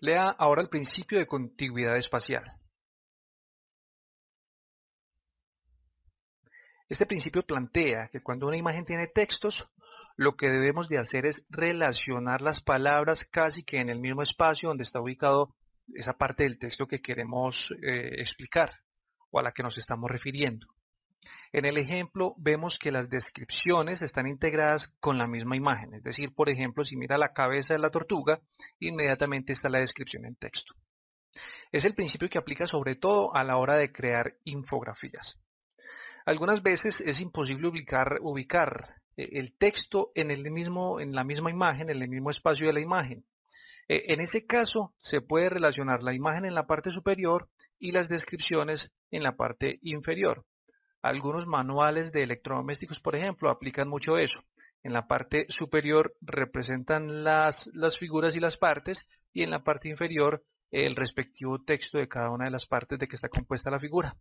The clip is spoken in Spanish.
Lea ahora el principio de contigüidad espacial. Este principio plantea que cuando una imagen tiene textos, lo que debemos de hacer es relacionar las palabras casi que en el mismo espacio donde está ubicado esa parte del texto que queremos eh, explicar o a la que nos estamos refiriendo. En el ejemplo vemos que las descripciones están integradas con la misma imagen, es decir, por ejemplo, si mira la cabeza de la tortuga, inmediatamente está la descripción en texto. Es el principio que aplica sobre todo a la hora de crear infografías. Algunas veces es imposible ubicar, eh, el texto en, el mismo, en la misma imagen, en el mismo espacio de la imagen. Eh, en ese caso, se puede relacionar la imagen en la parte superior y las descripciones en la parte inferior. Algunos manuales de electrodomésticos, por ejemplo, aplican mucho eso. En la parte superior representan las, las figuras y las partes y en la parte inferior el respectivo texto de cada una de las partes de que está compuesta la figura.